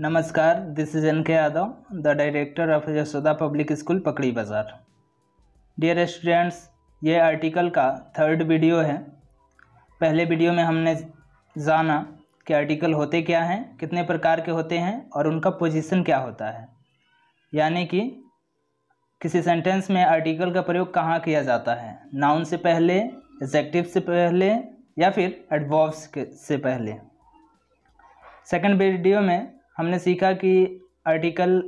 नमस्कार this is N K Yadav the director of Yashoda public school Pakdi Bazar dear students ये article का third video है पहले वीडियो में हमने जाना कि आर्टिकल होते क्या हैं कितने प्रकार के होते हैं और उनका पोजीशन क्या होता है यानी कि किसी सेंटेंस में आर्टिकल का प्रयोग कहाँ किया जाता है नाउन से पहले एजेक्टिव से पहले या फिर एडवर्ब्स से पहले सेकंड वीडियो में हमने सीखा कि आर्टिकल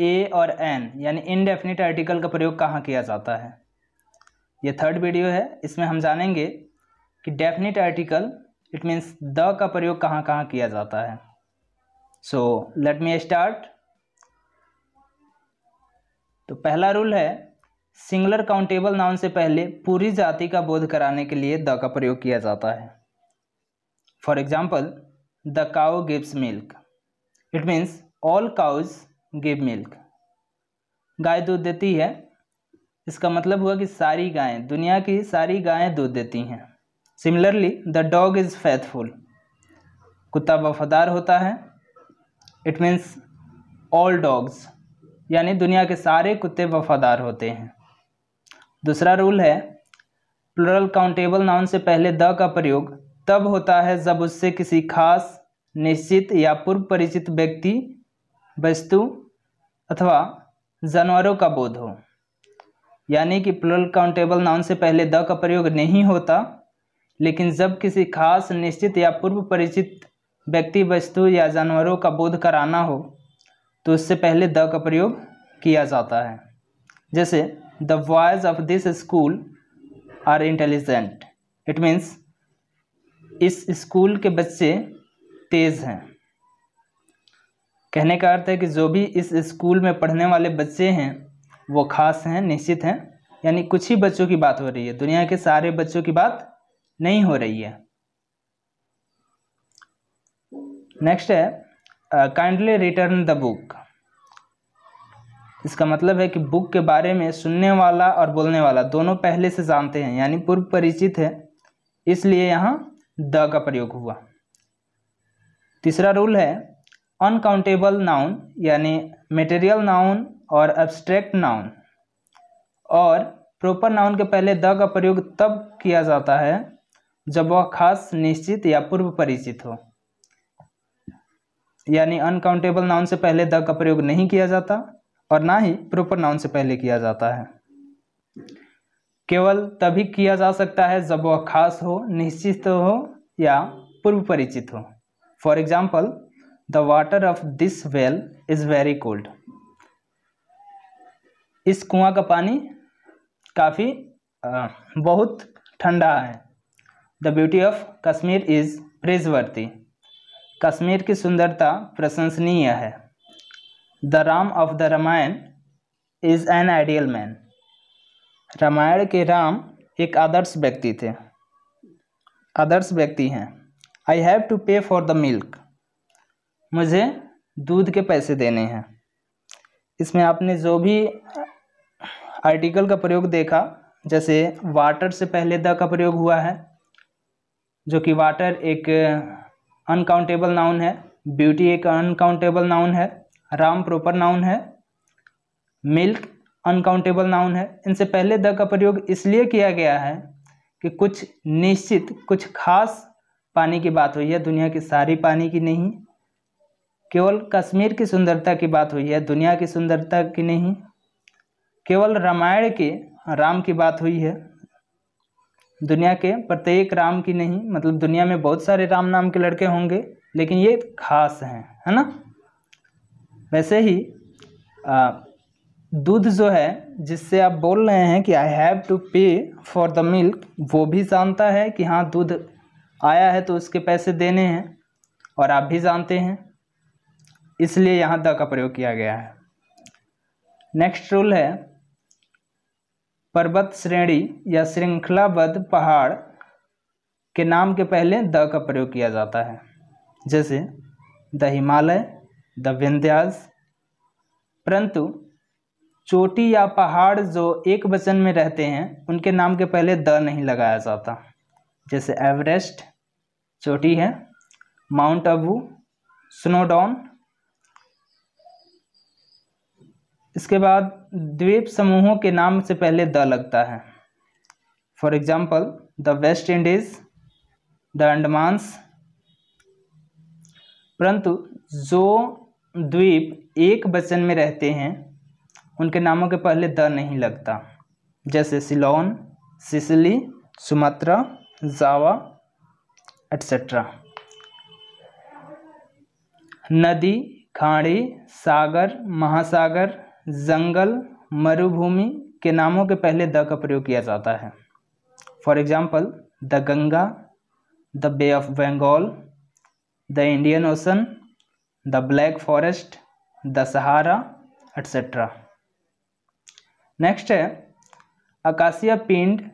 ए और एन यानी इनडेफिनिट आर्टिकल का प्रयोग कहाँ किया जाता है ये थर्ड वीडियो है इसमें हम जानेंगे कि definite article it means the का प्रयोग कहाँ कहाँ किया जाता है सो लेट मी स्टार्ट तो पहला रूल है सिंगलर काउंटेबल नाउन से पहले पूरी जाति का बोध कराने के लिए द का प्रयोग किया जाता है for example the cow gives milk it means all cows give milk गाय दूध देती है इसका मतलब हुआ कि सारी गायें दुनिया की सारी गायें दूध देती हैं similarly the dog is faithful कुत्ता वफादार होता है इट मीन्स ऑल डॉग्स यानी दुनिया के सारे कुत्ते वफादार होते हैं दूसरा रूल है प्लूरल काउंटेबल नाउन से पहले द का प्रयोग तब होता है जब उससे किसी खास निश्चित या पूर्व परिचित व्यक्ति वस्तु अथवा जानवरों का बोध हो यानी कि प्लोल काउंटेबल नाउन से पहले द का प्रयोग नहीं होता लेकिन जब किसी खास निश्चित या पूर्व परिचित व्यक्ति वस्तु या जानवरों का बोध कराना हो तो उससे पहले द का प्रयोग किया जाता है जैसे the boys of this school are intelligent it means इस स्कूल के बच्चे तेज़ हैं कहने का अर्थ है कि जो भी इस स्कूल में पढ़ने वाले बच्चे हैं वो खास हैं निश्चित हैं यानी कुछ ही बच्चों की बात हो रही है दुनिया के सारे बच्चों की बात नहीं हो रही है नेक्स्ट है काइंडली रिटर्न द बुक इसका मतलब है कि बुक के बारे में सुनने वाला और बोलने वाला दोनों पहले से जानते हैं यानी पूर्व परिचित है इसलिए यहाँ द का प्रयोग हुआ तीसरा रूल है अनकाउंटेबल नाउन यानी मेटेरियल नाउन और एब्स्ट्रैक्ट नाउन और प्रॉपर नाउन के पहले द का प्रयोग तब किया जाता है जब वह खास निश्चित या पूर्व परिचित हो यानी अनकाउंटेबल नाउन से पहले द का प्रयोग नहीं किया जाता और ना ही प्रॉपर नाउन से पहले किया जाता है केवल तभी किया जा सकता है जब वह खास हो निश्चित हो या पूर्व परिचित हो for example the water of this well is very cold इस कुआं का पानी काफ़ी बहुत ठंडा है the beauty of Kashmir is praiseworthy Kashmir की सुंदरता प्रशंसनीय है the Ram of the Ramayana is an ideal man Ramayana के राम एक आदर्श व्यक्ति थे आदर्श व्यक्ति हैं I have to pay for the milk मुझे दूध के पैसे देने हैं इसमें आपने जो भी आर्टिकल का प्रयोग देखा जैसे वाटर से पहले द का प्रयोग हुआ है जो कि वाटर एक अनकाउंटेबल नाउन है ब्यूटी एक अनकाउंटेबल नाउन है राम प्रॉपर नाउन है मिल्क अनकाउंटेबल नाउन है इनसे पहले द का प्रयोग इसलिए किया गया है कि कुछ निश्चित कुछ खास पानी की बात हुई है दुनिया की सारी पानी की नहीं केवल कश्मीर की सुंदरता की बात हुई है दुनिया की सुंदरता की नहीं केवल रामायण के राम की बात हुई है दुनिया के प्रत्येक राम की नहीं मतलब दुनिया में बहुत सारे राम नाम के लड़के होंगे लेकिन ये खास हैं है ना वैसे ही दूध जो है जिससे आप बोल रहे हैं कि I have to pay for the milk वो भी जानता है कि हाँ दूध आया है तो उसके पैसे देने हैं और आप भी जानते हैं इसलिए यहाँ द का प्रयोग किया गया है नेक्स्ट रूल है पर्वत श्रेणी या श्रृंखलाबद्ध पहाड़ के नाम के पहले द का प्रयोग किया जाता है जैसे द हिमालय द विंध्यास परंतु चोटी या पहाड़ जो एक वचन में रहते हैं उनके नाम के पहले द नहीं लगाया जाता जैसे एवरेस्ट चोटी है माउंट अबू स्नोडाउन इसके बाद द्वीप समूहों के नाम से पहले द लगता है for example the West Indies the Andamans परंतु जो द्वीप एक वचन में रहते हैं उनके नामों के पहले द नहीं लगता जैसे Ceylon Sicily Sumatra Java etcetera नदी खाड़ी सागर महासागर जंगल मरुभूमि के नामों के पहले द का प्रयोग किया जाता है for example the Ganga the Bay of Bengal the Indian Ocean the Black Forest the Sahara etcetera next है आकाशिया पिंड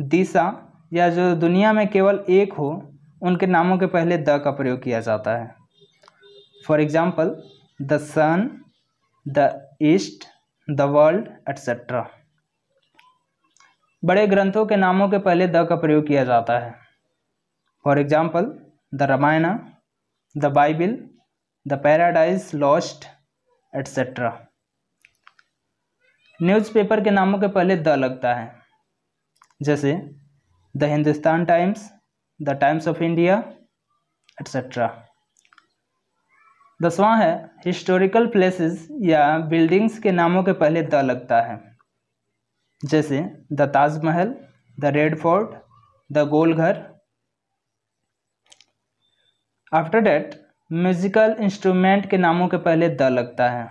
दिशा या जो दुनिया में केवल एक हो उनके नामों के पहले द का प्रयोग किया जाता है for example the sun the east the world etcetera बड़े ग्रंथों के नामों के पहले द का प्रयोग किया जाता है for example the Ramayana the Bible the Paradise Lost etcetera newspaper के नामों के पहले द लगता है जैसे the Hindustan Times the Times of India etcetera दसवां है हिस्टोरिकल प्लेसेस या बिल्डिंग्स के नामों के पहले द लगता है जैसे the Taj Mahal the Red Fort the Golghar after that musical instrument के नामों के पहले द लगता है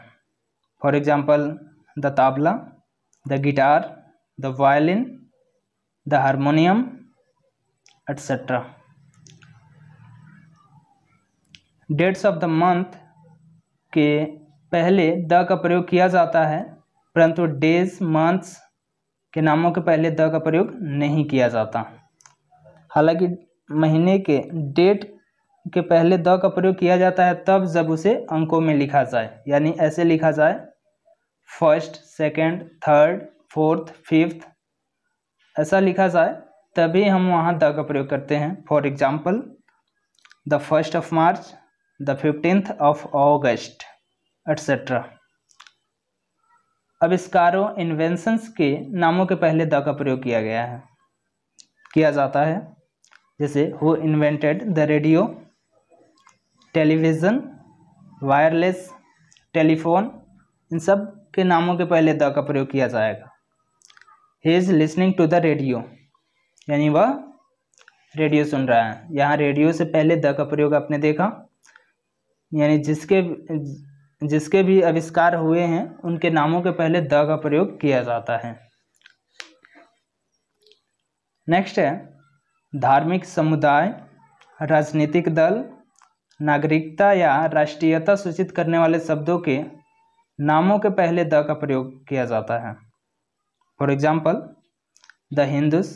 for example the tabla the guitar the violin the harmonium etc dates of the month के पहले द का प्रयोग किया जाता है परंतु डेज मंथ्स के नामों के पहले द का प्रयोग नहीं किया जाता हालांकि महीने के डेट के पहले द का प्रयोग किया जाता है तब जब उसे अंकों में लिखा जाए यानी ऐसे लिखा जाए first second third fourth fifth ऐसा लिखा जाए तभी हम वहाँ द का प्रयोग करते हैं for example the first of March the fifteenth of August etcetera आविष्कारों इन्वेंशंस के नामों के पहले द का प्रयोग किया गया है किया जाता है जैसे who invented the radio television wireless telephone इन सब के नामों के पहले द का प्रयोग किया जाएगा he is listening to the radio यानी वह रेडियो सुन रहा है यहाँ रेडियो से पहले द का प्रयोग आपने देखा यानी जिसके जिसके भी आविष्कार हुए हैं उनके नामों के पहले द का प्रयोग किया जाता है नेक्स्ट है धार्मिक समुदाय राजनीतिक दल नागरिकता या राष्ट्रीयता सूचित करने वाले शब्दों के नामों के पहले द का प्रयोग किया जाता है for example the hindus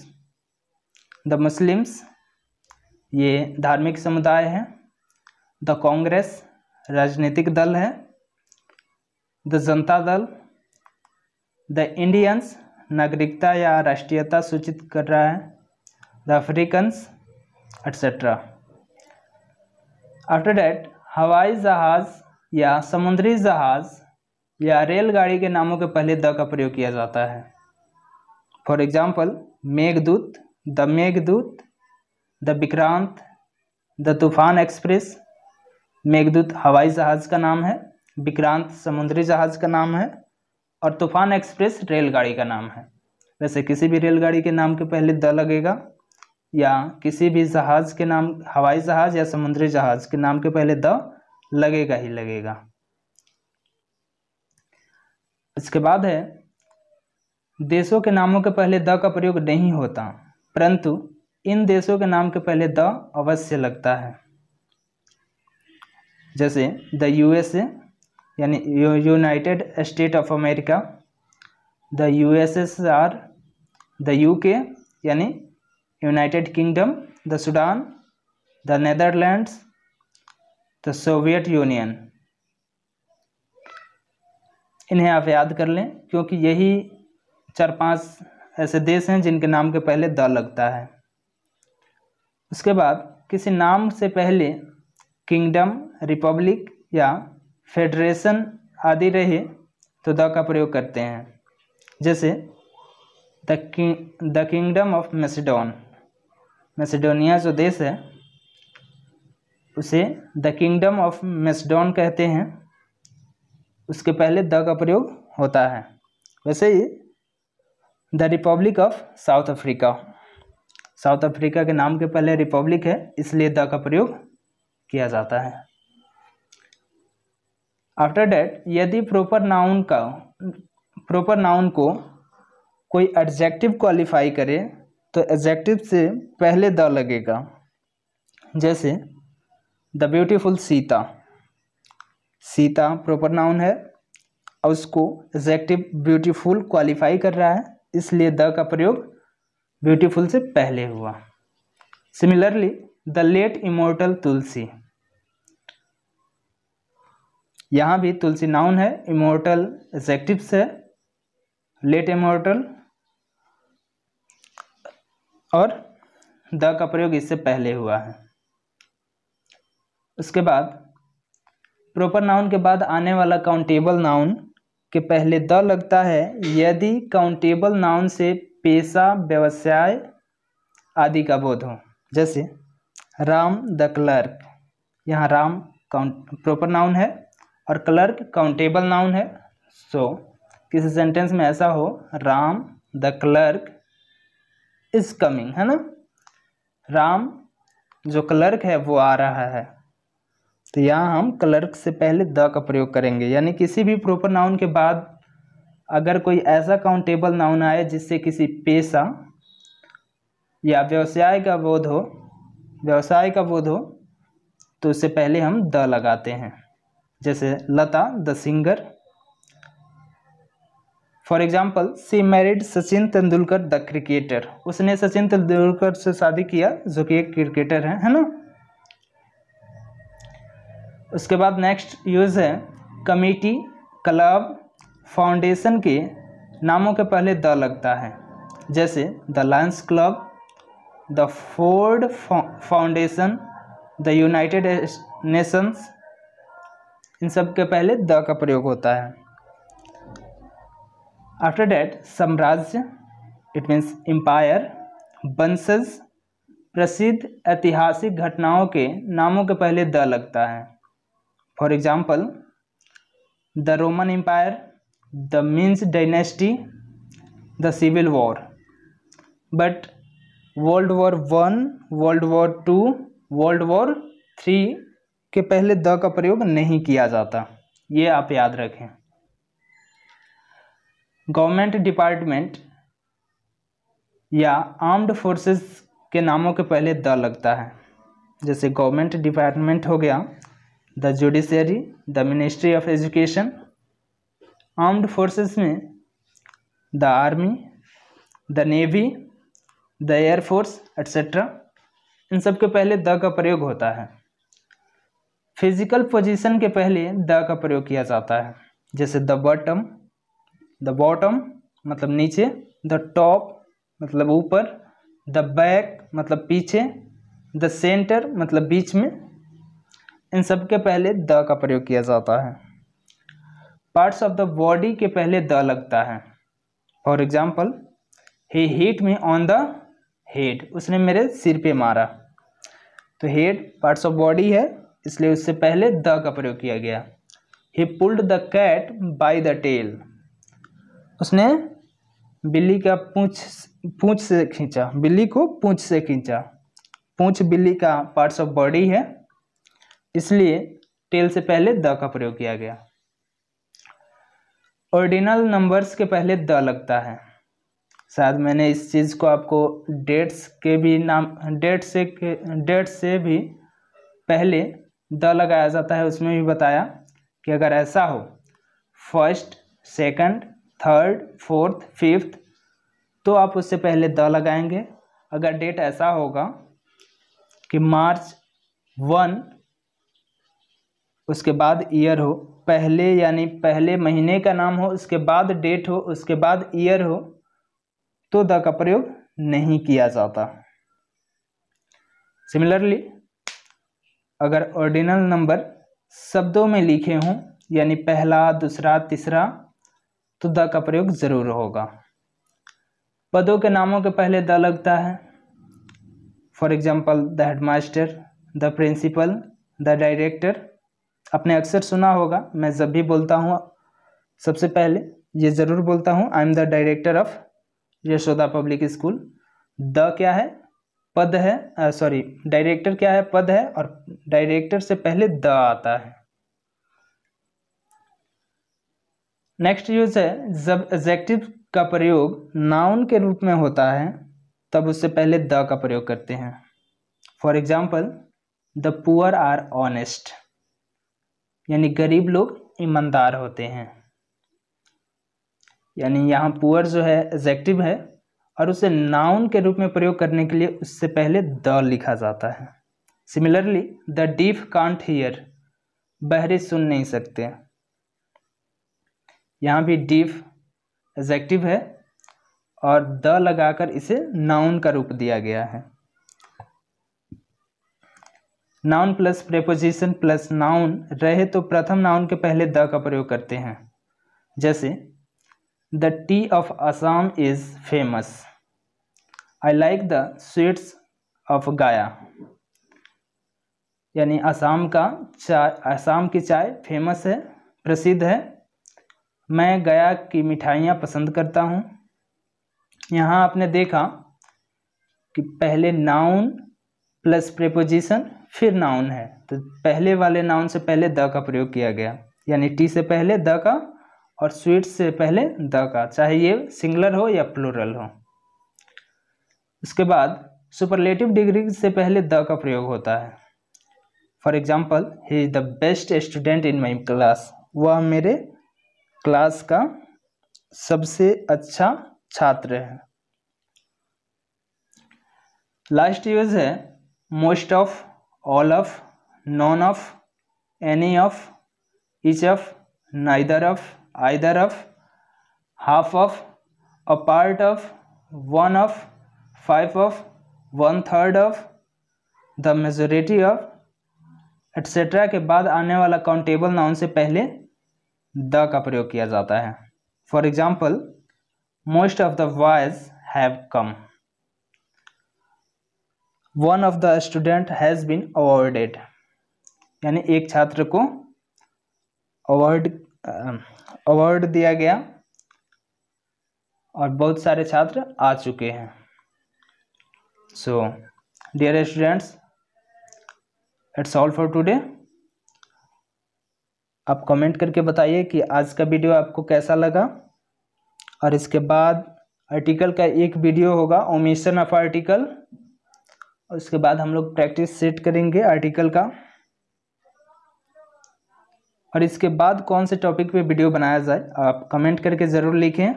the muslims ये धार्मिक समुदाय है द कांग्रेस राजनीतिक दल है द जनता दल द इंडियंस नागरिकता या राष्ट्रीयता सूचित कर रहा है the Africans etcetera after that हवाई जहाज़ या समुद्री जहाज़ या रेलगाड़ी के नामों के पहले द का प्रयोग किया जाता है for example Meghdoot the Meghdoot the Vikrant the Toofan Express Meghdoot हवाई जहाज़ का नाम है विक्रांत समुद्री जहाज़ का नाम है और तूफान एक्सप्रेस रेलगाड़ी का नाम है वैसे किसी भी रेलगाड़ी के नाम के पहले द लगेगा या किसी भी जहाज़ के नाम हवाई जहाज़ या समुद्री जहाज़ के नाम के पहले द लगेगा ही लगेगा इसके बाद है देशों के नामों के पहले द का प्रयोग नहीं होता परंतु इन देशों के नाम के पहले द अवश्य लगता है जैसे द यूएसए यानी United State of America the USSR the UK यानी United Kingdom the Sudan the Netherlands the Soviet Union इन्हें आप याद कर लें क्योंकि यही चार पांच ऐसे देश हैं जिनके नाम के पहले द लगता है उसके बाद किसी नाम से पहले किंगडम रिपब्लिक या फेडरेशन आदि रहे तो द का प्रयोग करते हैं जैसे the king the kingdom of Macedon Macedonia जो देश है उसे द किंगडम ऑफ मैसेडोन कहते हैं उसके पहले द का प्रयोग होता है वैसे ही the Republic of South Africa South Africa के नाम के पहले रिपब्लिक है इसलिए द का प्रयोग किया जाता है आफ्टर डैट यदि प्रॉपर नाउन का प्रॉपर नाउन को कोई एडजेक्टिव क्वालिफाई करे तो एडजेक्टिव से पहले द लगेगा जैसे the beautiful Sita Sita proper noun है और उसको एडजेक्टिव ब्यूटीफुल क्वालिफाई कर रहा है इसलिए द का प्रयोग ब्यूटीफुल से पहले हुआ similarly the late immortal Tulsi यहाँ भी तुलसी नाउन है इमोर्टल एजेक्टिव से लेट इमोर्टल और द का प्रयोग इससे पहले हुआ है उसके बाद प्रॉपर नाउन के बाद आने वाला काउंटेबल नाउन के पहले द लगता है यदि काउंटेबल नाउन से पेशा व्यवसाय आदि का बोध हो जैसे राम द क्लर्क यहाँ राम काउंट प्रॉपर नाउन है और क्लर्क काउंटेबल नाउन है सो so, किसी सेंटेंस में ऐसा हो Ram the clerk is coming है ना राम जो क्लर्क है वो आ रहा है तो यहाँ हम क्लर्क से पहले द का प्रयोग करेंगे यानी किसी भी प्रॉपर नाउन के बाद अगर कोई ऐसा काउंटेबल नाउन आए जिससे किसी पेशा या व्यवसाय का बोध हो व्यवसाय का बोध हो तो उससे पहले हम द लगाते हैं जैसे Lata the singer for example she married Sachin Tendulkar the cricketer उसने सचिन तेंदुलकर से शादी किया जो कि एक क्रिकेटर है है ना उसके बाद नेक्स्ट यूज़ है कमेटी क्लब फाउंडेशन के नामों के पहले द लगता है जैसे the Lions Club the Ford Foundation the United Nations इन सब के पहले द का प्रयोग होता है आफ्टर डैट साम्राज्य इट मीन्स एम्पायर वंशज प्रसिद्ध ऐतिहासिक घटनाओं के नामों के पहले द लगता है for example the roman empire the means dynasty the civil war but World War One World War Two World War Three के पहले द का प्रयोग नहीं किया जाता ये आप याद रखें गवर्नमेंट डिपार्टमेंट या आर्म्ड फोर्सेस के नामों के पहले द लगता है जैसे गवर्नमेंट डिपार्टमेंट हो गया the judiciary the Ministry of Education armed forces में the army the navy the air force etcetera इन सब के पहले द का प्रयोग होता है फिजिकल पोजीशन के पहले द का प्रयोग किया जाता है जैसे द बॉटम द बॉटम मतलब नीचे द टॉप मतलब ऊपर द बैक मतलब पीछे द सेंटर मतलब बीच में इन सब के पहले द का प्रयोग किया जाता है पार्ट्स ऑफ द बॉडी के पहले द लगता है for example he hit me on the head उसने मेरे सिर पे मारा तो हेड पार्ट्स ऑफ बॉडी है इसलिए उससे पहले द का प्रयोग किया गया he pulled the cat by the tail उसने बिल्ली का पूछ पूछ से खींचा बिल्ली को पूछ से खींचा पूछ बिल्ली का पार्ट्स ऑफ बॉडी है इसलिए टेल से पहले द का प्रयोग किया गया ऑर्डिनल नंबर्स के पहले द लगता है शायद मैंने इस चीज़ को आपको डेट्स के भी नाम डेट से डेट से भी पहले द लगाया जाता है उसमें भी बताया कि अगर ऐसा हो first second, third fourth fifth तो आप उससे पहले द लगाएंगे अगर डेट ऐसा होगा कि मार्च वन उसके बाद ईयर हो पहले यानी पहले महीने का नाम हो उसके बाद डेट हो उसके बाद ईयर हो तो द का प्रयोग नहीं किया जाता सिमिलरली अगर ऑर्डिनल नंबर शब्दों में लिखे हों यानी पहला दूसरा तीसरा तो द का प्रयोग ज़रूर होगा पदों के नामों के पहले द लगता है for example the headmaster the principal the director आपने अक्सर सुना होगा मैं जब भी बोलता हूँ सबसे पहले ये ज़रूर बोलता हूँ I am the director of Yashoda public school the क्या है पद है सॉरी डायरेक्टर क्या है पद है और डायरेक्टर से पहले द आता है नेक्स्ट यूज है जब एजेक्टिव का प्रयोग नाउन के रूप में होता है तब उससे पहले द का प्रयोग करते हैं for example the poor are honest यानी गरीब लोग ईमानदार होते हैं यानी यहाँ पुअर जो है एजेक्टिव है और उसे नाउन के रूप में प्रयोग करने के लिए उससे पहले द लिखा जाता है similarly the deaf can't hear बहरे सुन नहीं सकते यहाँ भी डीफ एजेक्टिव है और द लगाकर इसे नाउन का रूप दिया गया है noun plus preposition plus noun रहे तो प्रथम नाउन के पहले द का प्रयोग करते हैं जैसे the tea of Assam is famous I like the sweets of Gaya यानी असम का चाय असम की चाय फेमस है प्रसिद्ध है मैं गया की मिठाइयाँ पसंद करता हूँ यहाँ आपने देखा कि पहले नाउन प्लस प्रिपोजिशन फिर नाउन है तो पहले वाले नाउन से पहले द का प्रयोग किया गया यानी टी से पहले द का और स्वीट से पहले द का चाहे ये सिंगलर हो या प्लूरल हो उसके बाद सुपरलेटिव डिग्री से पहले द का प्रयोग होता है for example he is the best student in my class वह मेरे क्लास का सबसे अच्छा छात्र है लास्ट यूज है most of all of none of any of each of neither of either of half of a part of one of five of one third of the majority of etcetera के बाद आने वाला countable noun से पहले the का प्रयोग किया जाता है for example most of the boys have come one of the student has been awarded यानी एक छात्र को अवार्ड अवार्ड दिया गया और बहुत सारे छात्र आ चुके हैं so dear students it's all for today आप कमेंट करके बताइए कि आज का वीडियो आपको कैसा लगा और इसके बाद आर्टिकल का एक वीडियो होगा ओमिशन ऑफ आर्टिकल और उसके बाद हम लोग प्रैक्टिस सेट करेंगे आर्टिकल का और इसके बाद कौन से टॉपिक पे वीडियो बनाया जाए आप कमेंट करके ज़रूर लिखें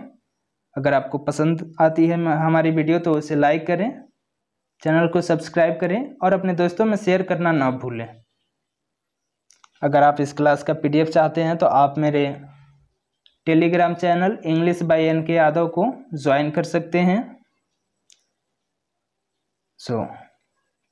अगर आपको पसंद आती है हमारी वीडियो तो उसे लाइक करें चैनल को सब्सक्राइब करें और अपने दोस्तों में शेयर करना ना भूलें अगर आप इस क्लास का पीडीएफ चाहते हैं तो आप मेरे Telegram channel English by N K Yadav को ज्वाइन कर सकते हैं सो so,